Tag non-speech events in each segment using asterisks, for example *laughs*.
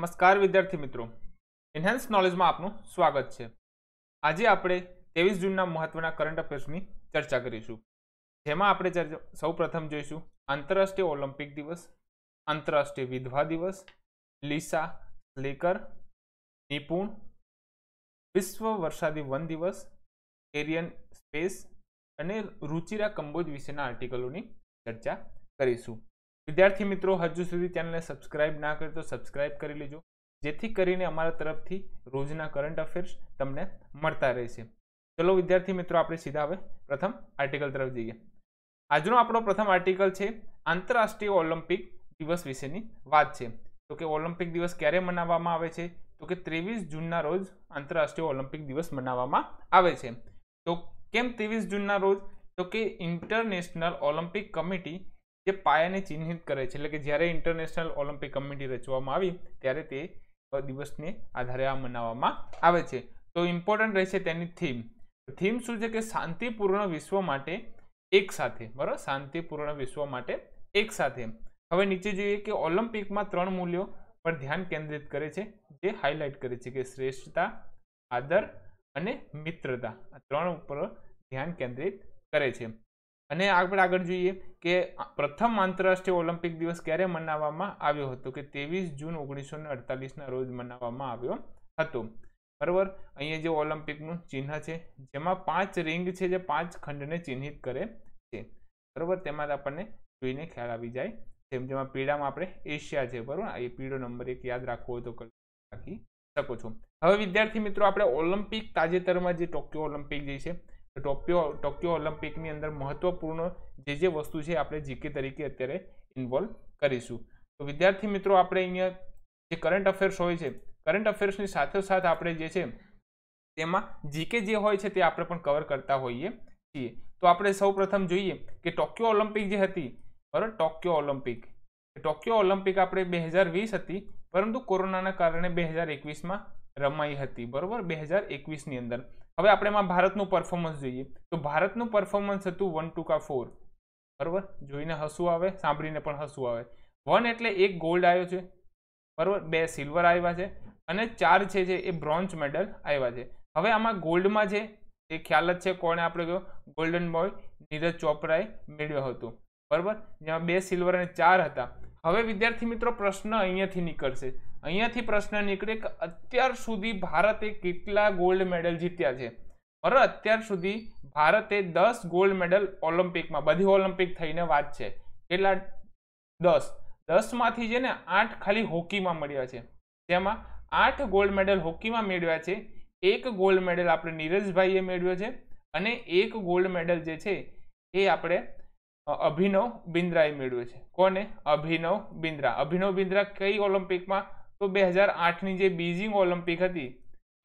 નમસ્કાર વિદ્યાર્થી મિત્રો એન્હાન્સ નોલેજમાં આપનું સ્વાગત છે આજે આપણે ત્રેવીસ જૂનના મહત્વના કરંટ અફેર્સની ચર્ચા કરીશું જેમાં આપણે ચર્ચા સૌ પ્રથમ જોઈશું આંતરરાષ્ટ્રીય ઓલિમ્પિક દિવસ આંતરરાષ્ટ્રીય વિધવા દિવસ લીસા સ્લેકર નિપુણ વિશ્વ વરસાદી વન દિવસ એરિયન સ્પેસ અને રુચિરા કંબોજ વિશેના આર્ટિકલોની ચર્ચા કરીશું વિદ્યાર્થી મિત્રો હજુ સુધી ચેનલને સબસ્ક્રાઇબ ના કરી તો સબસ્ક્રાઇબ કરી લેજો જેથી કરીને અમારા તરફથી રોજના કરંટ અફેર્સ તમને મળતા રહેશે ચલો વિદ્યાર્થી મિત્રો આપણે સીધા હવે પ્રથમ આર્ટિકલ તરફ જઈએ આજનો આપણો પ્રથમ આર્ટિકલ છે આંતરરાષ્ટ્રીય ઓલિમ્પિક દિવસ વિશેની વાત છે તો કે ઓલિમ્પિક દિવસ ક્યારે મનાવવામાં આવે છે તો કે ત્રેવીસ જૂનના રોજ આંતરરાષ્ટ્રીય ઓલિમ્પિક દિવસ મનાવવામાં આવે છે તો કેમ ત્રેવીસ જૂનના રોજ તો કે ઇન્ટરનેશનલ ઓલિમ્પિક કમિટી જે પાયાને ચિહ્નિત કરે છે એટલે કે જ્યારે ઇન્ટરનેશનલ ઓલિમ્પિક કમિટી રચવામાં આવી ત્યારે તે દિવસને આધારે આ મનાવવામાં આવે છે તો ઇમ્પોર્ટન્ટ રહેશે તેની થીમ થીમ શું છે કે શાંતિપૂર્ણ વિશ્વ માટે એક સાથે બરાબર શાંતિપૂર્ણ વિશ્વ માટે એક સાથે હવે નીચે જોઈએ કે ઓલિમ્પિકમાં ત્રણ મૂલ્યો પર ધ્યાન કેન્દ્રિત કરે છે જે હાઇલાઇટ કરે છે કે શ્રેષ્ઠતા આદર અને મિત્રતા આ ત્રણ ઉપર ધ્યાન કેન્દ્રિત કરે છે અને આપણે આગળ જોઈએ કે પ્રથમ આંતરરાષ્ટ્રીય ઓલિમ્પિક દિવસ ક્યારે મનાવવામાં આવ્યો હતો કે ત્રેવીસ જૂન ઓગણીસો ને અડતાલીસના રોજ મનાવવામાં આવ્યો હતો બરાબર અહીંયા જે ઓલિમ્પિકનું ચિહ્ન છે જેમાં પાંચ રિંગ છે જે પાંચ ખંડને ચિહ્નિત કરે છે બરાબર તેમાં આપણને જોઈને ખ્યાલ આવી જાય જેમ જેમાં પીડામાં આપણે એશિયા છે બરાબર એ પીડો નંબર એક યાદ રાખવો હોય તો રાખી શકો છો હવે વિદ્યાર્થી મિત્રો આપણે ઓલિમ્પિક તાજેતરમાં જે ટોક્યો ઓલિમ્પિક જે છે ટોક્યો ટોક્યો ઓલિમ્પિકની અંદર મહત્વપૂર્ણ જે જે વસ્તુ છે આપણે જીકે તરીકે અત્યારે ઇન્વોલ્વ કરીશું તો વિદ્યાર્થી મિત્રો આપણે અહીંયા જે કરંટ અફેર્સ હોય છે કરંટ અફેર્સની સાથે સાથોસાથ આપણે જે છે તેમાં જીકે જે હોય છે તે આપણે પણ કવર કરતા હોઈએ છીએ તો આપણે સૌપ્રથમ જોઈએ કે ટોક્યો ઓલિમ્પિક જે હતી બરાબર ટોક્યો ઓલિમ્પિક ટોક્યો ઓલિમ્પિક આપણે બે હજાર વીસ હતી પરંતુ કોરોનાના કારણે બે હજાર એકવીસમાં રમાઈ હતી બરાબર બે હજાર એકવીસની અંદર હવે આપણે એમાં ભારતનું પરફોર્મન્સ જોઈએ તો ભારતનું પરફોર્મન્સ હતું વન ટુ કા ફોર બરાબર જોઈને હસવું આવે સાંભળીને પણ હસવું આવે વન એટલે એક ગોલ્ડ આવ્યો છે બરાબર બે સિલ્વર આવ્યા છે અને ચાર છે જે એ બ્રોન્ઝ મેડલ આવ્યા છે હવે આમાં ગોલ્ડમાં છે એ ખ્યાલ જ છે કોણે આપણે કહ્યું ગોલ્ડન બોય નીરજ ચોપરાએ મેળવ્યો હતો બરાબર જેમાં બે સિલ્વર અને ચાર હતા હવે વિદ્યાર્થી મિત્રો પ્રશ્ન અહીંયાથી નીકળશે અહીંયાથી પ્રશ્ન નીકળે કે અત્યાર સુધી ભારતે કેટલા ગોલ્ડ મેડલ જીત્યા છે બરાબર અત્યાર સુધી ભારતે દસ ગોલ્ડ મેડલ ઓલિમ્પિકમાં બધી ઓલિમ્પિક થઈને વાત છે કેટલા દસ દસમાંથી છે ને આઠ ખાલી હોકીમાં મળ્યા છે તેમાં આઠ ગોલ્ડ મેડલ હોકીમાં મેળવ્યા છે એક ગોલ્ડ મેડલ આપણે નીરજભાઈએ મેળવ્યો છે અને એક ગોલ્ડ મેડલ જે છે એ આપણે અભિનવ બિન્દ્રાએ મેળવ્યો છે કોને અભિનવ બિન્દ્રા અભિનવ બિન્દ્રા કઈ ઓલિમ્પિકમાં તો બે હજાર આઠની જે બીજિંગ ઓલિમ્પિક હતી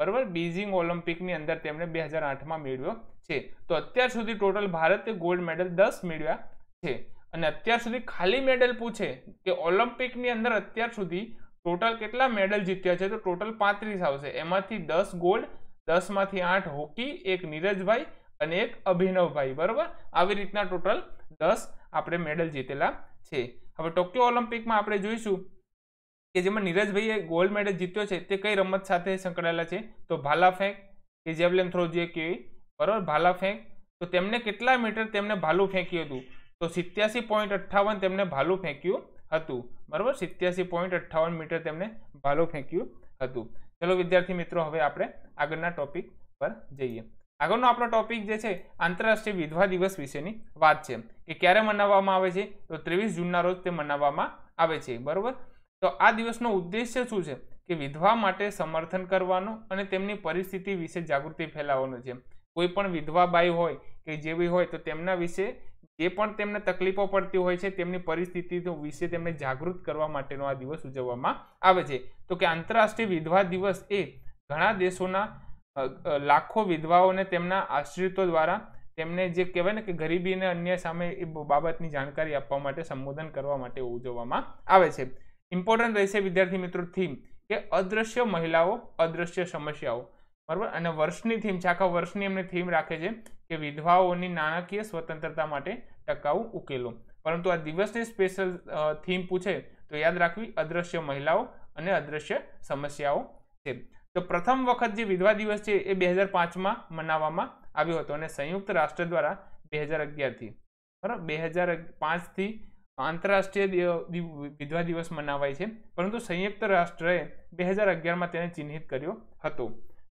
બરાબર બીજિંગ ઓલિમ્પિકની અંદર તેમણે બે હજાર આઠમાં મેળવ્યો છે તો અત્યાર સુધી ટોટલ ભારતે ગોલ્ડ મેડલ દસ મેળવ્યા છે અને અત્યાર સુધી ખાલી મેડલ પૂછે કે ઓલિમ્પિકની અંદર અત્યાર સુધી ટોટલ કેટલા મેડલ જીત્યા છે તો ટોટલ પાંત્રીસ આવશે એમાંથી દસ ગોલ્ડ દસમાંથી આઠ હોકી એક નીરજભાઈ અને એક અભિનવભાઈ બરાબર આવી રીતના ટોટલ દસ આપણે મેડલ જીતેલા છે હવે ટોક્યો ઓલિમ્પિકમાં આપણે જોઈશું કે જેમાં નીરજભાઈએ ગોલ્ડ મેડલ જીત્યો છે તે કઈ રમત સાથે સંકળાયેલા છે તો ભાલા ફેંક કે જેવલેન થ્રો જે કહેવાય બરાબર ભાલા ફેંક તો તેમને કેટલા મીટર તેમને ભાલું ફેંક્યું હતું તો સિત્યાસી પોઈન્ટ અઠ્ઠાવન તેમને ભાલું ફેંક્યું હતું બરાબર સિત્યાસી પોઈન્ટ અઠ્ઠાવન મીટર તેમને ભાલું ફેંક્યું હતું ચલો વિદ્યાર્થી મિત્રો હવે આપણે આગળના ટોપિક પર જઈએ આગળનો આપણો ટોપિક જે છે આંતરરાષ્ટ્રીય વિધવા દિવસ વિશેની વાત છે કે ક્યારે મનાવવામાં આવે છે તો ત્રેવીસ જૂનના રોજ તે મનાવવામાં આવે છે બરાબર તો આ દિવસનો ઉદ્દેશ્ય શું છે કે વિધવા માટે સમર્થન કરવાનો અને તેમની પરિસ્થિતિ વિશે જાગૃતિ ફેલાવવાનું છે કોઈ પણ વિધવા બાઈ હોય કે જેવી હોય તો તેમના વિશે જે પણ તેમને તકલીફો પડતી હોય છે તેમની પરિસ્થિતિ વિશે તેમને જાગૃત કરવા માટેનો આ દિવસ ઉજવવામાં આવે છે તો કે આંતરરાષ્ટ્રીય વિધવા દિવસ એ ઘણા દેશોના લાખો વિધવાઓને તેમના આશ્રિતો દ્વારા તેમને જે કહેવાય ને કે ગરીબી અને અન્ય સામે એ બાબતની જાણકારી આપવા માટે સંબોધન કરવા માટે ઉજવવામાં આવે છે ઇમ્પોર્ટન્ટ રહેશે વિદ્યાર્થી મિત્રો થીમ કે અદ્રશ્ય મહિલાઓ અદ્રશ્ય સમસ્યાઓ બરાબર અને વર્ષની થીમ છે આખા વર્ષની એમને થીમ રાખે છે કે વિધવાઓની નાણાકીય સ્વતંત્રતા માટે ટકાઉ ઉકેલો પરંતુ આ દિવસની સ્પેશિયલ થીમ પૂછે તો યાદ રાખવી અદ્રશ્ય મહિલાઓ અને અદ્રશ્ય સમસ્યાઓ છે તો પ્રથમ વખત જે વિધવા દિવસ છે એ બે હજાર પાંચમાં મનાવવામાં આવ્યો હતો અને સંયુક્ત રાષ્ટ્ર દ્વારા બે હજાર અગિયારથી બરાબર બે હજાર પાંચથી આંતરરાષ્ટ્રીય વિધવા દિવસ મનાવાય છે પરંતુ સંયુક્ત રાષ્ટ્રએ બે હજાર અગિયારમાં તેને ચિહ્નિત કર્યો હતો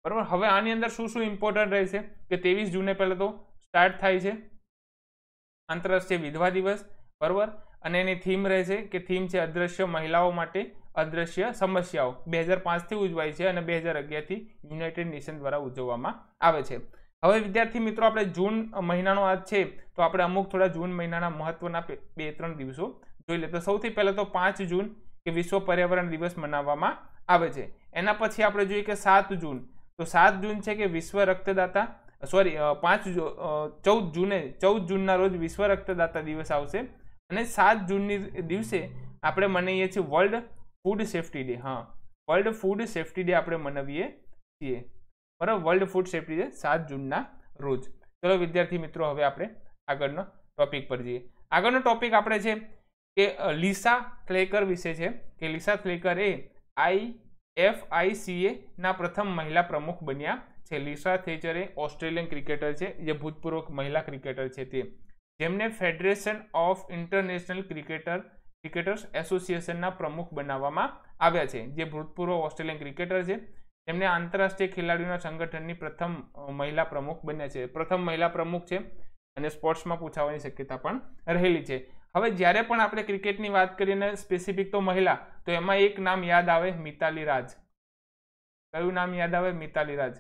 બરાબર હવે આની અંદર શું શું ઇમ્પોર્ટન્ટ રહેશે કે ત્રેવીસ જૂને પહેલાં તો સ્ટાર્ટ થાય છે આંતરરાષ્ટ્રીય વિધવા દિવસ બરાબર અને એની થીમ રહે છે કે થીમ છે અદ્રશ્ય મહિલાઓ માટે અદ્રશ્ય સમસ્યાઓ બે હજાર પાંચથી ઉજવાય છે અને બે હજાર અગિયારથી યુનાઇટેડ નેશન દ્વારા ઉજવવામાં આવે છે હવે વિદ્યાર્થી મિત્રો આપણે જૂન મહિનાનો આજ છે તો આપણે અમુક થોડા જૂન મહિનાના મહત્વના બે ત્રણ દિવસો જોઈ લે તો સૌથી પહેલાં તો પાંચ જૂન કે વિશ્વ પર્યાવરણ દિવસ મનાવવામાં આવે છે એના પછી આપણે જોઈએ કે સાત જૂન તો સાત જૂન છે કે વિશ્વ રક્તદાતા સોરી પાંચ ચૌદ જૂને ચૌદ જૂનના રોજ વિશ્વ રક્તદાતા દિવસ આવશે અને સાત જૂનની દિવસે આપણે મનાવીએ છીએ વર્લ્ડ ફૂડ સેફ્ટી ડે હા વર્લ્ડ ફૂડ સેફ્ટી ડે આપણે મનાવીએ છીએ બરાબર વર્લ્ડ ફૂડ સેફ્ટી ડે સાત જૂનના રોજ ચલો વિદ્યાર્થી મિત્રો હવે આપણે આગળનો ટોપિક પર જઈએ આગળનો ટોપિક આપણે છે કે લીસા ફ્લેકર વિશે છે કે લીસા ફ્લેકર એ આઈ એફ આઈ સી એ ના પ્રથમ મહિલા પ્રમુખ બન્યા છે લીસા થેચર એ ઓસ્ટ્રેલિયન ક્રિકેટર છે જે ભૂતપૂર્વ મહિલા ક્રિકેટર છે તે જેમને federation of international cricketer cricketers એસોસિએશનના પ્રમુખ બનાવવામાં આવ્યા છે જે ભૂતપૂર્વ ઓસ્ટ્રેલિયન ક્રિકેટર છે તેમને આંતરરાષ્ટ્રીય ખેલાડીઓના સંગઠનની પ્રથમ મહિલા પ્રમુખ બન્યા છે પ્રથમ મહિલા પ્રમુખ છે અને સ્પોર્ટ્સમાં પૂછાવાની શક્યતા પણ રહેલી છે હવે જ્યારે પણ આપણે ક્રિકેટની વાત કરીને સ્પેસિફિક તો મહિલા તો એમાં એક નામ યાદ આવે મિતાલી રાજ કયું નામ યાદ આવે મિતાલી રાજ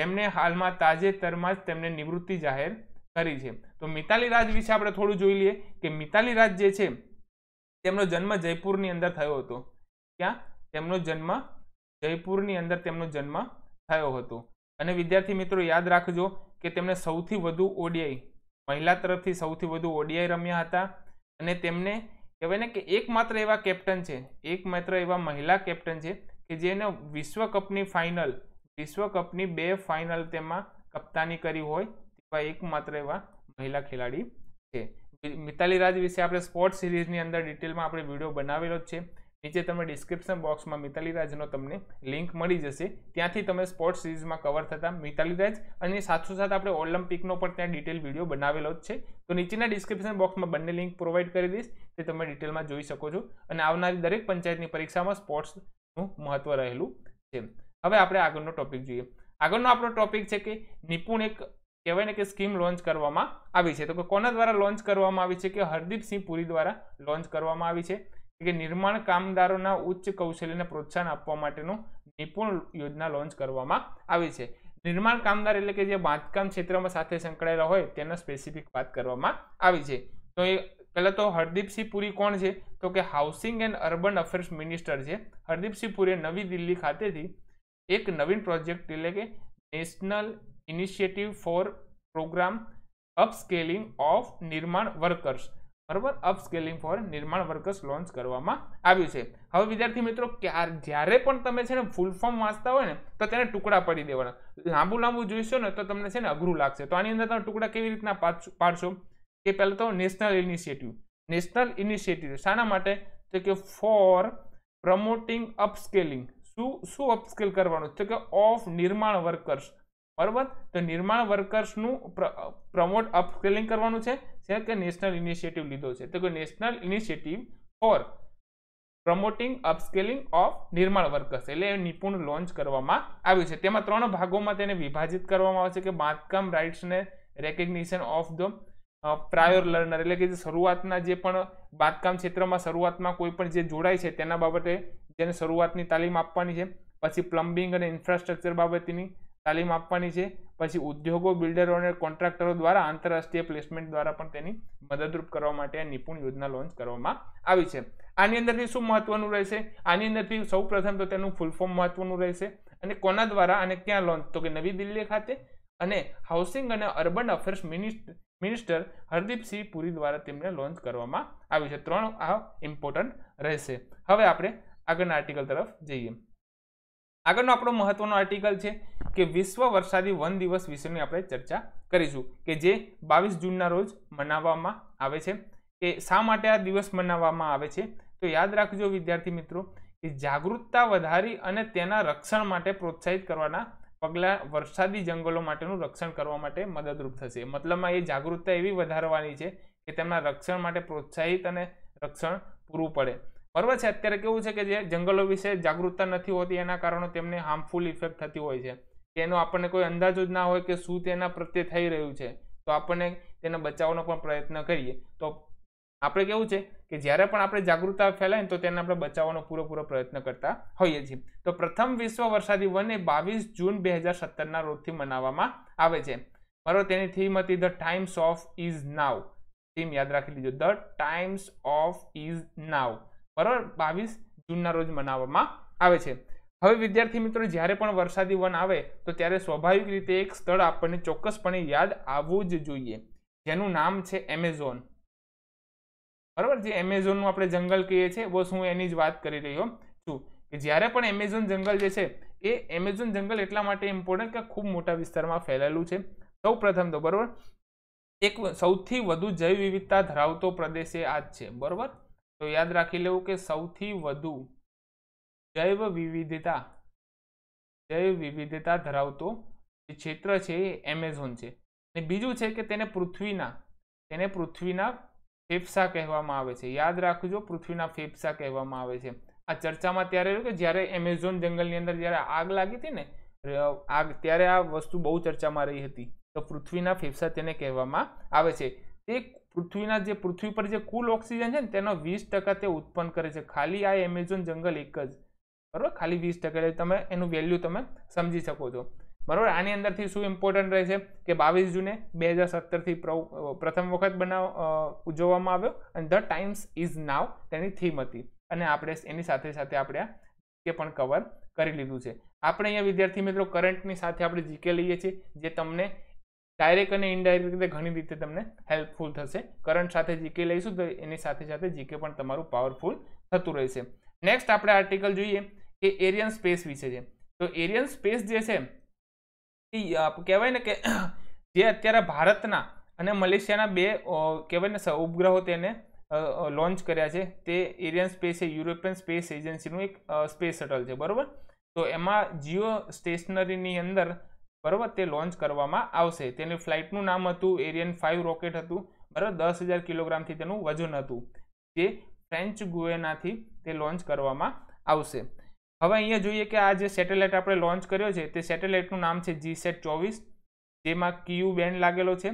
જેમને હાલમાં તાજેતરમાં જ તેમને નિવૃત્તિ જાહેર કરી છે તો મિતાલી રાજ વિશે આપણે થોડું જોઈ લઈએ કે મિતાલી રાજ જે છે તેમનો જન્મ જયપુરની અંદર થયો હતો ક્યાં તેમનો જન્મ જયપુરની અંદર તેમનો જન્મ થયો હતો અને વિદ્યાર્થી મિત્રો યાદ રાખજો કે તેમણે સૌથી વધુ ઓડીઆઈ મહિલા તરફથી સૌથી વધુ ઓડીઆઈ રમ્યા હતા અને તેમને કહેવાય ને કે એકમાત્ર એવા કેપ્ટન છે એકમાત્ર એવા મહિલા કેપ્ટન છે કે જેને વિશ્વકપની ફાઇનલ વિશ્વકપની બે ફાઇનલ તેમાં કપ્તાની કરી હોય તેવા એકમાત્ર એવા મહિલા ખેલાડી છે મિતાલી રાજ વિશે આપણે સ્પોર્ટ્સ સિરીઝની અંદર ડિટેલમાં આપણે વિડીયો બનાવેલો જ છે નીચે તમે ડિસ્ક્રિપ્શન બોક્સમાં મિતાલી રાજનો તમને લિંક મળી જશે ત્યાંથી તમે સ્પોર્ટ્સ સિરીઝમાં કવર થતા મિતાલી રાજ અને સાથોસાથ આપણે ઓલિમ્પિકનો પણ ત્યાં ડિટેલ વિડીયો બનાવેલો જ છે તો નીચેના ડિસ્ક્રિપ્શન બોક્સમાં બંને લિંક પ્રોવાઈડ કરી દઈશ તે તમે ડિટેલમાં જોઈ શકો છો અને આવનારી દરેક પંચાયતની પરીક્ષામાં સ્પોર્ટ્સનું મહત્વ રહેલું છે હવે આપણે આગળનો ટોપિક જોઈએ આગળનો આપણો ટોપિક છે કે નિપુણ એક કહેવાય ને કે સ્કીમ લોન્ચ કરવામાં આવી છે તો કોના દ્વારા લોન્ચ કરવામાં આવી છે કે હરદીપસિંહ પુરી દ્વારા લોન્ચ કરવામાં આવી છે કે નિર્માણ કામદારોના ઉચ્ચ કૌશલ્યને પ્રોત્સાહન આપવા માટેનું નિપુણ યોજના લોન્ચ કરવામાં આવી છે નિર્માણ કામદાર એટલે કે જે બાંધકામ ક્ષેત્રમાં સાથે સંકળાયેલા હોય તેના સ્પેસિફિક વાત કરવામાં આવી છે તો એ પહેલાં તો હરદીપસિંહ પુરી કોણ છે તો કે housing and urban affairs minister છે હરદીપસિંહ પુરીએ નવી દિલ્હી ખાતેથી એક નવીન પ્રોજેક્ટ એટલે કે national initiative for program upscaling of nirman workers બરાબર upscaling for nirman workers launch કરવામાં આવ્યું છે હવે વિદ્યાર્થી મિત્રો ક્યારે જ્યારે પણ તમે છે ને ફૂલ ફોર્મ વાંચતા હોય ને તો તેને ટુકડા પડી દેવાના લાંબુ લાંબુ જોઈશો ને તો તમને છે ને અઘરું લાગશે તો આની અંદર તમે ટુકડા કેવી રીતના પાડશો કે પહેલાં તો નેશનલ ઇનિશિયેટિવ નેશનલ ઇનિશિયેટિવ શાના માટે તો કે ફોર પ્રમોટિંગ અપસ્કેલિંગ શું શું અપસ્કેલ કરવાનું તો કે ઓફ નિર્માણ વર્કર્સ બરાબર તો નિર્માણ વર્કર્સનું પ્રમોટ અપસ્કેલિંગ કરવાનું છે છે કે નેશનલ ઇનિશિયેટિવ લીધો છે તો કે national initiative for promoting upscaling of nirman workers એટલે એ નિપુણ લોન્ચ કરવામાં આવ્યું છે તેમાં ત્રણ ભાગોમાં તેને વિભાજિત કરવામાં આવે છે કે બાંધકામ રાઇટ્સને recognition of the prior learner એટલે કે જે શરૂઆતના જે પણ બાંધકામ ક્ષેત્રમાં શરૂઆતમાં કોઈ પણ જે જોડાય છે તેના બાબતે જેને શરૂઆતની તાલીમ આપવાની છે પછી પ્લમ્બિંગ અને ઇન્ફ્રાસ્ટ્રક્ચર બાબતની તાલીમ આપવાની છે પછી ઉદ્યોગો બિલ્ડરો અને કોન્ટ્રાક્ટરો દ્વારા આંતરરાષ્ટ્રીય પ્લેસમેન્ટ દ્વારા પણ તેની મદદરૂપ કરવા માટે નિપુણ યોજના લોન્ચ કરવામાં આવી છે આની અંદરથી શું મહત્વનું રહેશે આની અંદરથી સૌ પ્રથમ તો તેનું ફૂલ ફોર્મ મહત્વનું રહેશે અને કોના દ્વારા અને ક્યાં લોન્ચ તો કે નવી દિલ્હી ખાતે અને હાઉસિંગ અને urban affairs minister Hardeep Singh Puri દ્વારા તેમને લોન્ચ કરવામાં આવ્યું છે ત્રણ આ ઇમ્પોર્ટન્ટ રહેશે હવે આપણે આગળના આર્ટિકલ તરફ જઈએ આગળનો આપણો મહત્વનો આર્ટિકલ છે કે વિશ્વ વરસાદી વન દિવસ વિશેની આપણે ચર્ચા કરીશું કે જે બાવીસ જૂનના રોજ મનાવવામાં આવે છે કે શા માટે આ દિવસ મનાવવામાં આવે છે તો યાદ રાખજો વિદ્યાર્થી મિત્રો કે જાગૃતતા વધારી અને તેના રક્ષણ માટે પ્રોત્સાહિત કરવાના પગલાં વરસાદી જંગલો માટેનું રક્ષણ કરવા માટે મદદરૂપ થશે મતલબમાં એ જાગૃતતા એવી વધારવાની છે કે તેમના રક્ષણ માટે પ્રોત્સાહિત અને રક્ષણ પૂરું પડે બરાબર છે અત્યારે કેવું છે કે જે જંગલો વિશે જાગૃતતા નથી હોતી એના કારણે તેમને હાર્મફુલ ઇફેક્ટ થતી હોય છે એનો આપણને કોઈ અંદાજો જ ના હોય કે શું તેના પ્રત્યે થઈ રહ્યું છે તો આપણને તેને બચાવવાનો પણ પ્રયત્ન કરીએ તો આપણે કેવું છે કે જ્યારે પણ આપણે જાગૃતતા ફેલાય ને તો તેને આપણે બચાવવાનો પૂરેપૂરો પ્રયત્ન કરતા હોઈએ છીએ તો પ્રથમ વિશ્વ વરસાદી વન બાવીસ જૂન બે હજાર સત્તરના રોજથી મનાવવામાં આવે છે બરાબર તેની થીમ હતી the times of is now theme યાદ રાખી લીજો the times of is now બરાબર બાવીસ જૂનના રોજ મનાવવામાં આવે છે હવે વિદ્યાર્થી મિત્રો જ્યારે પણ વરસાદી વન આવે તો ત્યારે સ્વાભાવિક રીતે એક સ્થળ આપણને ચોક્કસપણે યાદ આવવું જ જોઈએ જેનું નામ છે એમેઝોન બરાબર જે એમેઝોનનું આપણે જંગલ કહીએ છીએ બસ હું એની જ વાત કરી રહ્યો છું કે જ્યારે પણ એમેઝોન જંગલ જે છે એ એમેઝોન જંગલ એટલા માટે ઇમ્પોર્ટન્ટ કે ખૂબ મોટા વિસ્તારમાં ફેલાયેલું છે સૌ પ્રથમ તો બરાબર એક સૌથી વધુ જૈવ વિવિધતા ધરાવતો પ્રદેશ એ આ જ છે બરાબર તો યાદ રાખી લેવું કે સૌથી વધુ જૈવ વિવિધતા જૈવ વિવિધતા ધરાવતો જે ક્ષેત્ર છે એ એમેઝોન છે અને બીજું છે કે તેને પૃથ્વીના તેને પૃથ્વીના ફેફસા કહેવામાં આવે છે યાદ રાખજો પૃથ્વીના ફેફસા કહેવામાં આવે છે આ ચર્ચામાં ત્યારે કે જ્યારે એમેઝોન જંગલની અંદર જ્યારે આગ લાગી હતી ને આગ ત્યારે આ વસ્તુ બહુ ચર્ચામાં રહી હતી તો પૃથ્વીના ફેફસા તેને કહેવામાં આવે છે તે પૃથ્વીના જે પૃથ્વી પર જે કુલ ઓક્સિજન છે ને તેનો વીસ ટકા તે ઉત્પન્ન કરે છે ખાલી આ એમેઝોન જંગલ એક જ બરાબર ખાલી વીસ ટકા એટલે તમે એનું વેલ્યુ તમે સમજી શકો છો બરાબર આની અંદરથી શું ઇમ્પોર્ટન્ટ રહેશે કે બાવીસ જૂને બે હજાર સત્તરથી પ્રથમ વખત બનાવ ઉજવવામાં આવ્યો અને ધ ટાઈમ્સ ઇઝ નાવ તેની થીમ હતી અને આપણે એની સાથે સાથે આપણે આ કે પણ કવર કરી લીધું છે આપણે અહીંયા વિદ્યાર્થી મિત્રો કરંટની સાથે આપણે જીકે લઈએ છીએ જે તમને ડાયરેક્ટ અને ઇનડાયરેક્ટ રીતે ઘણી રીતે તમને હેલ્પફુલ થશે કરંટ સાથે જીકે લઈશું તો એની સાથે સાથે જીકે પણ તમારું પાવરફુલ થતું રહેશે નેક્સ્ટ આપણે આર્ટિકલ જોઈએ કે એરિયન સ્પેસ વિશે છે તો એરિયન સ્પેસ જે છે એ કહેવાય ને કે *coughs* જે અત્યારે ભારતના અને મલેશિયાના બે કહેવાય ને ઉપગ્રહો તેને લોન્ચ કર્યા છે તે એરિયન સ્પેસ એ યુરોપિયન સ્પેસ એજન્સીનું એક સ્પેસ શટલ છે બરાબર તો એમાં જીઓ સ્ટેશનરીની અંદર બરાબર તે લોન્ચ કરવામાં આવશે તેની ફ્લાઇટનું નામ હતું એરિયન ફાઇવ રોકેટ હતું બરાબર દસ હજાર કિલોગ્રામથી તેનું વજન હતું તે ફ્રેન્ચ ગુએનાથી તે લોન્ચ કરવામાં આવશે હવે અહીંયા જોઈએ કે આ જે સેટેલાઇટ આપણે લોન્ચ કર્યો છે તે સેટેલાઇટનું નામ છે જીસેટ ચોવીસ જેમાં ક્યુ બેન્ડ લાગેલો છે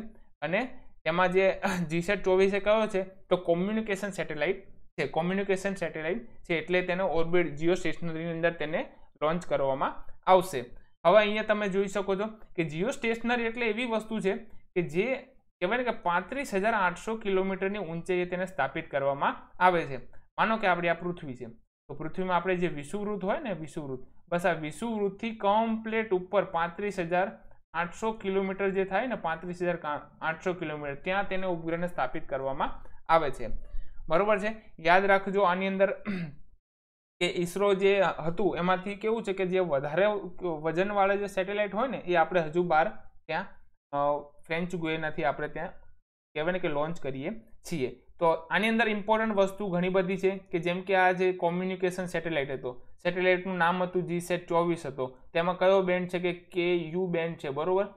અને તેમાં જે જીસેટ *laughs* ચોવીસે કયો છે તો કોમ્યુનિકેશન સેટેલાઇટ છે કોમ્યુનિકેશન સેટેલાઇટ છે એટલે તેને ઓર્બિટ જીઓ સ્ટેશનરીની અંદર તેને લોન્ચ કરવામાં આવશે હવે અહીંયા તમે જોઈ શકો છો કે જીઓ સ્ટેશનરી એટલે એવી વસ્તુ છે કે જે કહેવાય ને કે પાંત્રીસ હજાર આઠસો કિલોમીટરની ઊંચાઈએ તેને સ્થાપિત કરવામાં આવે છે માનો કે આપણી આ પૃથ્વી છે તો પૃથ્વીમાં આપણે જે વિષુવૃત હોય ને વિષુવૃત બસ આ વિષુવૃતથી કમ્પ્લેટ ઉપર પાંત્રીસ હજાર આઠસો કિલોમીટર જે થાય ને પાંત્રીસ હજાર આઠસો કિલોમીટર ત્યાં તેને ઉપગ્રહને સ્થાપિત કરવામાં આવે છે બરોબર છે યાદ રાખજો આની અંદર એ ઈસરો જે હતું એમાંથી કેવું છે કે જે વધારે વજનવાળા જે સેટેલાઇટ હોય ને એ આપણે હજુ બહાર ત્યાં ફ્રેન્ચ ગુએનાથી આપણે ત્યાં કહેવાય ને કે લોન્ચ કરીએ છીએ તો આની અંદર ઇમ્પોર્ટન્ટ વસ્તુ ઘણી બધી છે કે જેમ કે આ જે કોમ્યુનિકેશન સેટેલાઇટ હતો સેટેલાઇટનું નામ હતું જી સેટ ચોવીસ હતો તેમાં કયો બેન્ડ છે કે કે યુ બેન્ડ છે બરાબર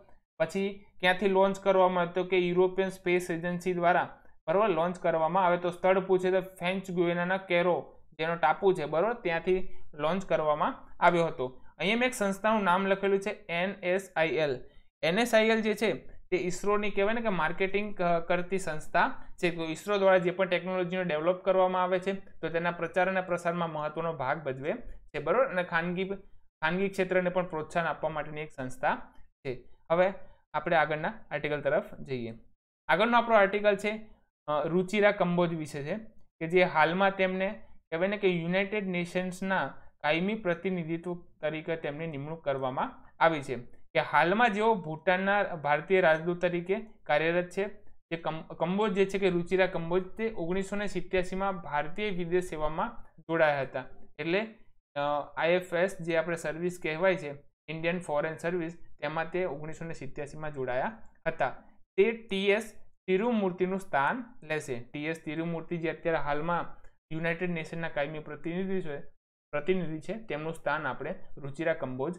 પછી ક્યાંથી લોન્ચ કરવામાં હતો કે યુરોપિયન સ્પેસ એજન્સી દ્વારા બરાબર લોન્ચ કરવામાં આવે તો સ્થળ પૂછે તો ફ્રેન્ચ ગુએનાના કેરો જેનો ટાપુ છે બરાબર ત્યાંથી લોન્ચ કરવામાં આવ્યો હતો અહીંયા મેં એક સંસ્થાનું નામ લખેલું છે એનએસઆઈએલ એનએસઆઈએલ જે છે તે ઇસરોની કહેવાય ને કે માર્કેટિંગ કરતી સંસ્થા છે તો ઇસરો દ્વારા જે પણ ટેકનોલોજીને ડેવલપ કરવામાં આવે છે તો તેના પ્રચાર અને પ્રસારમાં મહત્વનો ભાગ ભજવે છે બરાબર અને ખાનગી ખાનગી ક્ષેત્રને પણ પ્રોત્સાહન આપવા માટેની એક સંસ્થા છે હવે આપણે આગળના આર્ટિકલ તરફ જઈએ આગળનો આપણો આર્ટિકલ છે રુચિરા કંબોજ વિશે છે કે જે હાલમાં તેમને કહેવાય ને કે યુનાઇટેડ નેશન્સના કાયમી પ્રતિનિધિત્વ તરીકે તેમની નિમણૂક કરવામાં આવી છે કે હાલમાં જેઓ ભૂટાનના ભારતીય રાજદૂત તરીકે કાર્યરત છે જે કંબોજ જે છે કે રુચિરા કંબોજ તે ઓગણીસો ને સિત્યાસીમાં ભારતીય વિદેશ સેવામાં જોડાયા હતા એટલે આઈએફએસ જે આપણે સર્વિસ કહેવાય છે ઇન્ડિયન ફોરેન સર્વિસ તેમાં તે ઓગણીસો ને સિત્યાસીમાં જોડાયા હતા તે ટીએસ તિરુમૂર્તિનું સ્થાન લેશે ટીએસ તિરુમૂર્તિ જે અત્યારે હાલમાં યુનાઇટેડ નેશનના કાયમી પ્રતિનિધિ છે પ્રતિનિધિ છે તેમનું સ્થાન આપણે રુચિરા કંબોજ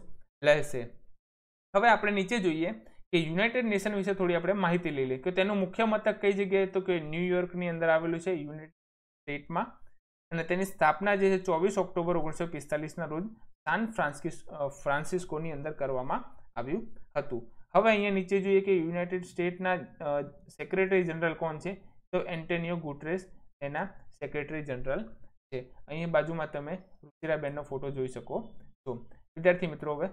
લેશે હવે આપણે નીચે જોઈએ કે યુનાઇટેડ નેશન વિશે થોડી આપણે માહિતી લઈ લઈએ કે તેનું મુખ્ય મથક કઈ જગ્યાએ તો કે ન્યુયોર્કની અંદર આવેલું છે યુનાઇટેડ સ્ટેટમાં અને તેની સ્થાપના જે છે ચોવીસ ઓક્ટોબર ઓગણીસો પિસ્તાલીસના રોજ સાન ફ્રાન્સિસ ફ્રાન્સિસ્કોની અંદર કરવામાં આવ્યું હતું હવે અહીંયા નીચે જોઈએ કે યુનાઇટેડ સ્ટેટના સેક્રેટરી જનરલ કોણ છે તો એન્ટેનિયો ગુટરેસ એના સેક્રેટરી જનરલ છે અહીં બાજુમાં તમે રુચિરાબેનનો ફોટો જોઈ શકો છો વિદ્યાર્થી મિત્રો હવે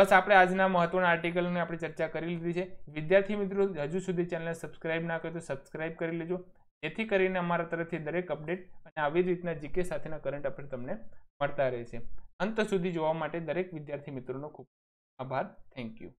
બસ આપણે આજના મહત્વના આર્ટિકલની આપણે ચર્ચા કરી લીધી છે વિદ્યાર્થી મિત્રો હજુ સુધી ચેનલને સબસ્ક્રાઇબ ના કર્યું તો સબસ્ક્રાઈબ કરી લેજો જેથી કરીને અમારા તરફથી દરેક અપડેટ અને આવી જ રીતના જીકે સાથેના કરંટ અફેર તમને મળતા રહે છે અંત સુધી જોવા માટે દરેક વિદ્યાર્થી મિત્રોનો ખૂબ આભાર થેન્ક યુ